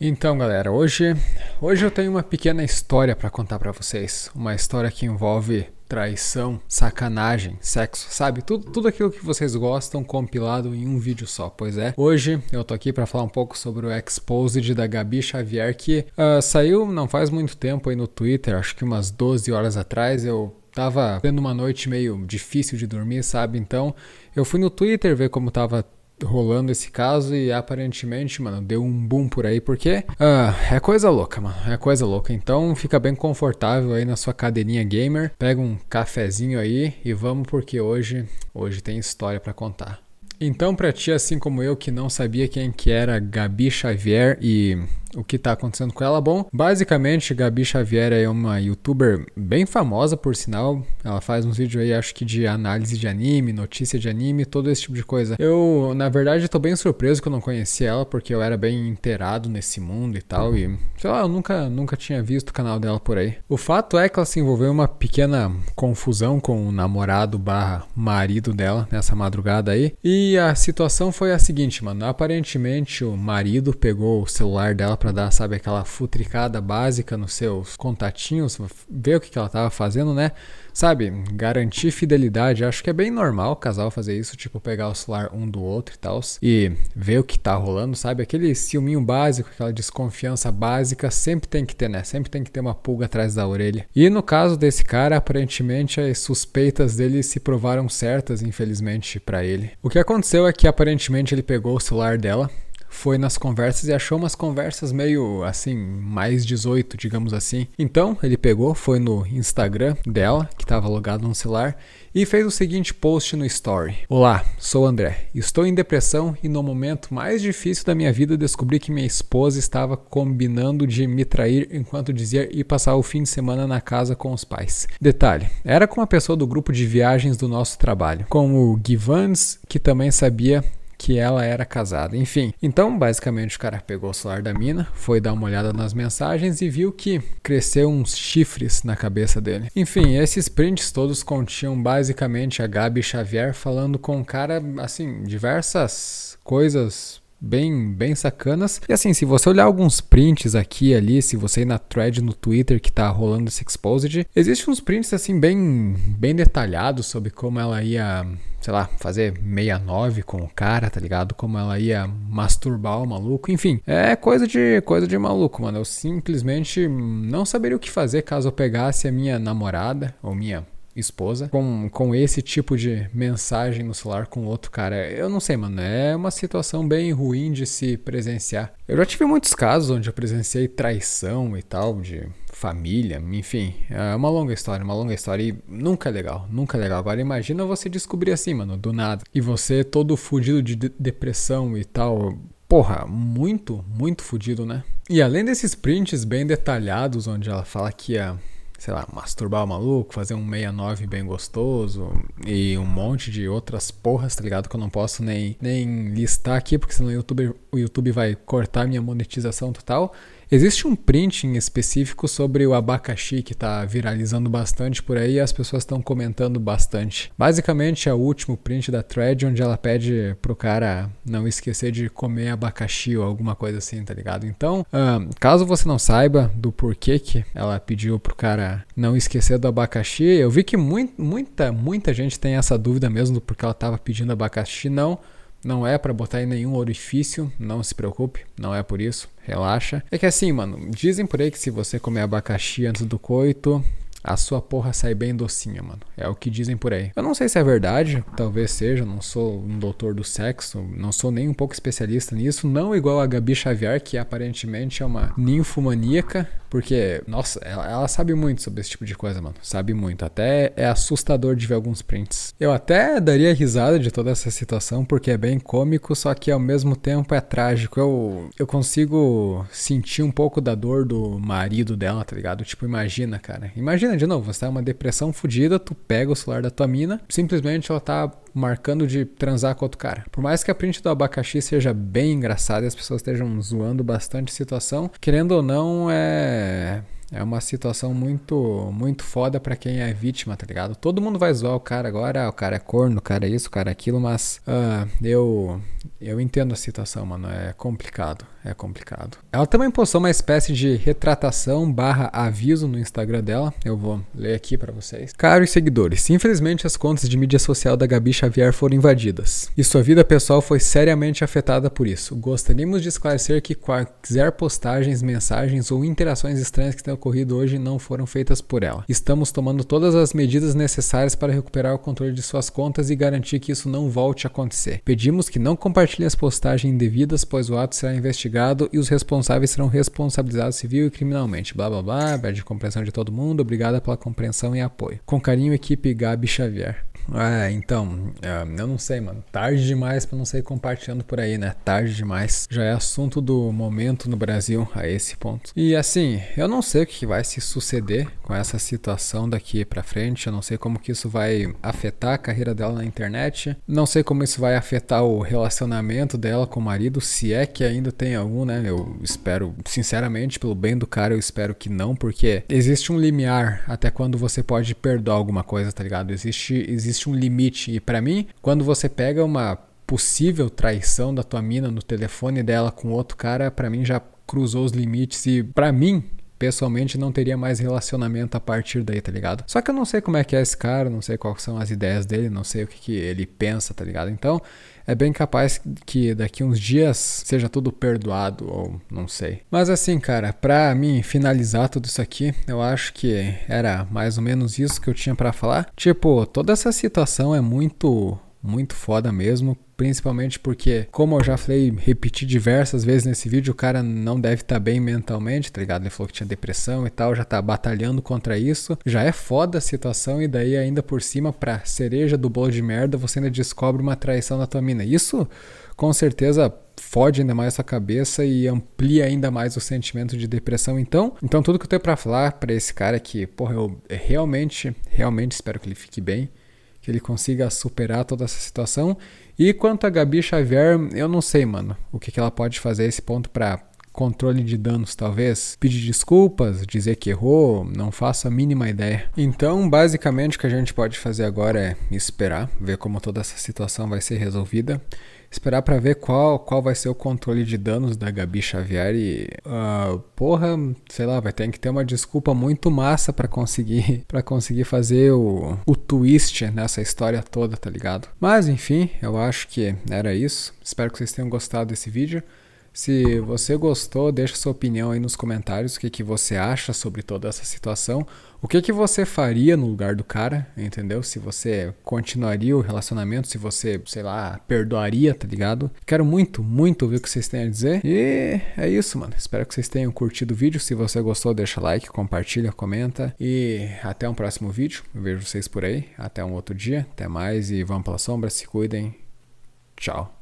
Então, galera, hoje, hoje eu tenho uma pequena história para contar para vocês, uma história que envolve traição, sacanagem, sexo, sabe? Tudo, tudo aquilo que vocês gostam compilado em um vídeo só, pois é. Hoje eu tô aqui para falar um pouco sobre o Exposed da Gabi Xavier que uh, saiu não faz muito tempo aí no Twitter, acho que umas 12 horas atrás, eu tava tendo uma noite meio difícil de dormir, sabe? Então, eu fui no Twitter ver como tava rolando esse caso e aparentemente, mano, deu um boom por aí, porque ah, é coisa louca, mano, é coisa louca. Então fica bem confortável aí na sua cadeirinha gamer, pega um cafezinho aí e vamos porque hoje, hoje tem história para contar. Então, para ti, assim como eu que não sabia quem que era Gabi Xavier e o que está acontecendo com ela. Bom, basicamente, Gabi Xavier é uma youtuber bem famosa, por sinal. Ela faz uns vídeos aí, acho que de análise de anime, notícia de anime, todo esse tipo de coisa. Eu, na verdade, estou bem surpreso que eu não conheci ela, porque eu era bem inteirado nesse mundo e tal. E, sei lá, eu nunca, nunca tinha visto o canal dela por aí. O fato é que ela se envolveu em uma pequena confusão com o namorado barra marido dela nessa madrugada aí. E a situação foi a seguinte, mano. Aparentemente, o marido pegou o celular dela para dar, sabe, aquela futricada básica nos seus contatinhos, ver o que, que ela tava fazendo, né? Sabe, garantir fidelidade. Acho que é bem normal o casal fazer isso, tipo, pegar o celular um do outro e tal, e ver o que tá rolando, sabe? Aquele ciúminho básico, aquela desconfiança básica, sempre tem que ter, né? Sempre tem que ter uma pulga atrás da orelha. E no caso desse cara, aparentemente as suspeitas dele se provaram certas, infelizmente, para ele. O que aconteceu é que aparentemente ele pegou o celular dela, foi nas conversas e achou umas conversas meio assim, mais 18, digamos assim. Então ele pegou, foi no Instagram dela, que estava logado no celular, e fez o seguinte post no Story: Olá, sou André. Estou em depressão e no momento mais difícil da minha vida descobri que minha esposa estava combinando de me trair enquanto dizia ir passar o fim de semana na casa com os pais. Detalhe: era com uma pessoa do grupo de viagens do nosso trabalho, como o Givans, que também sabia que ela era casada. Enfim, então basicamente o cara pegou o celular da mina, foi dar uma olhada nas mensagens e viu que cresceu uns chifres na cabeça dele. Enfim, esses prints todos continham basicamente a Gabi Xavier falando com o cara, assim, diversas coisas bem, bem sacanas. E assim, se você olhar alguns prints aqui e ali, se você ir na thread no Twitter que tá rolando esse Exposed, existe uns prints assim bem, bem detalhados sobre como ela ia, sei lá, fazer 69 com o cara, tá ligado? Como ela ia masturbar o maluco, enfim. É coisa de coisa de maluco, mano. Eu simplesmente não saberia o que fazer caso eu pegasse a minha namorada ou minha esposa com, com esse tipo de mensagem no celular com outro cara. Eu não sei, mano. É uma situação bem ruim de se presenciar. Eu já tive muitos casos onde eu presenciei traição e tal, de família, enfim. É uma longa história, uma longa história e nunca é legal, nunca é legal. Agora imagina você descobrir assim, mano, do nada. E você todo fudido de depressão e tal. Porra, muito, muito fudido, né? E além desses prints bem detalhados, onde ela fala que a sei lá, masturbar o maluco, fazer um 69 bem gostoso e um monte de outras porras, tá ligado? Que eu não posso nem, nem listar aqui, porque senão o YouTube o YouTube vai cortar minha monetização total. Existe um print em específico sobre o abacaxi que está viralizando bastante por aí e as pessoas estão comentando bastante. Basicamente é o último print da thread onde ela pede pro cara não esquecer de comer abacaxi ou alguma coisa assim, tá ligado? Então, caso você não saiba do porquê que ela pediu pro cara não esquecer do abacaxi, eu vi que muito, muita, muita gente tem essa dúvida mesmo do porquê ela estava pedindo abacaxi, não. Não é para botar em nenhum orifício, não se preocupe, não é por isso, relaxa. É que assim, mano, dizem por aí que se você comer abacaxi antes do coito, a sua porra sai bem docinha, mano. É o que dizem por aí. Eu não sei se é verdade, talvez seja, não sou um doutor do sexo, não sou nem um pouco especialista nisso, não igual a Gabi Xavier, que aparentemente é uma ninfomaníaca, porque, nossa, ela, ela, sabe muito sobre esse tipo de coisa, mano. Sabe muito. Até é assustador de ver alguns prints. Eu até daria risada de toda essa situação, porque é bem cômico, só que ao mesmo tempo é trágico. Eu, eu consigo sentir um pouco da dor do marido dela, tá ligado? Tipo, imagina, cara. Imagina de novo, você tá uma depressão fodida, tu pega o celular da tua mina, simplesmente ela tá marcando de transar com outro cara. Por mais que a print do abacaxi seja bem engraçada e as pessoas estejam zoando bastante a situação, querendo ou não, é. É uma situação muito muito foda para quem é vítima, tá ligado? Todo mundo vai zoar o cara agora, ah, o cara é corno, o cara é isso, o cara é aquilo, mas uh, eu eu entendo a citação, mano. É complicado. É complicado. Ela também postou uma espécie de retratação barra aviso no Instagram dela. Eu vou ler aqui para vocês. Caros seguidores, infelizmente as contas de mídia social da Gabi Xavier foram invadidas. E sua vida pessoal foi seriamente afetada por isso. Gostaríamos de esclarecer que quaisquer postagens, mensagens ou interações estranhas que tenham ocorrido hoje não foram feitas por ela. Estamos tomando todas as medidas necessárias para recuperar o controle de suas contas e garantir que isso não volte a acontecer. Pedimos que não compartilhem compartilhe as postagens indevidas, pois o ato será investigado e os responsáveis serão responsabilizados civil e criminalmente. Blá blá blá, pede compreensão de todo mundo. Obrigada pela compreensão e apoio. Com carinho, equipe Gabi Xavier. É, então, é, eu não sei, mano. Tarde demais pra não sair compartilhando por aí, né? Tarde demais. Já é assunto do momento no Brasil a esse ponto. E assim, eu não sei o que vai se suceder com essa situação daqui pra frente. Eu não sei como que isso vai afetar a carreira dela na internet. Não sei como isso vai afetar o relacionamento dela com o marido, se é que ainda tem algum, né? Eu espero, sinceramente, pelo bem do cara, eu espero que não, porque existe um limiar até quando você pode perdoar alguma coisa, tá ligado? Existe, existe existe um limite. E para mim, quando você pega uma possível traição da tua mina no telefone dela com outro cara, para mim já cruzou os limites e para mim pessoalmente não teria mais relacionamento a partir daí, tá ligado? Só que eu não sei como é que é esse cara, não sei quais são as ideias dele, não sei o que, que ele pensa, tá ligado? Então, é bem capaz que daqui uns dias seja tudo perdoado ou não sei. Mas assim, cara, pra mim finalizar tudo isso aqui, eu acho que era mais ou menos isso que eu tinha para falar. Tipo, toda essa situação é muito muito foda mesmo principalmente porque, como eu já falei, repeti diversas vezes nesse vídeo, o cara não deve estar tá bem mentalmente, tá ligado? Ele falou que tinha depressão e tal, já tá batalhando contra isso, já é foda a situação e daí ainda por cima, pra cereja do bolo de merda, você ainda descobre uma traição na tua mina. Isso, com certeza, fode ainda mais a sua cabeça e amplia ainda mais o sentimento de depressão. Então, então tudo que eu tenho para falar para esse cara é que, porra, eu realmente, realmente espero que ele fique bem, que ele consiga superar toda essa situação e quanto a Gabi Xavier, eu não sei, mano, o que, que ela pode fazer esse ponto para controle de danos, talvez, pedir desculpas, dizer que errou, não faço a mínima ideia. Então, basicamente, o que a gente pode fazer agora é esperar, ver como toda essa situação vai ser resolvida Esperar para ver qual, qual vai ser o controle de danos da Gabi Xavier e. Uh, porra, sei lá, vai ter que ter uma desculpa muito massa para conseguir para conseguir fazer o, o twist nessa história toda, tá ligado? Mas enfim, eu acho que era isso. Espero que vocês tenham gostado desse vídeo. Se você gostou, deixa sua opinião aí nos comentários, o que, que você acha sobre toda essa situação, o que, que você faria no lugar do cara, entendeu? Se você continuaria o relacionamento, se você, sei lá, perdoaria, tá ligado? Quero muito, muito ouvir o que vocês têm a dizer. E é isso, mano. Espero que vocês tenham curtido o vídeo. Se você gostou, deixa like, compartilha, comenta. E até um próximo vídeo. Eu vejo vocês por aí. Até um outro dia. Até mais e vamos pela sombra. Se cuidem. Tchau.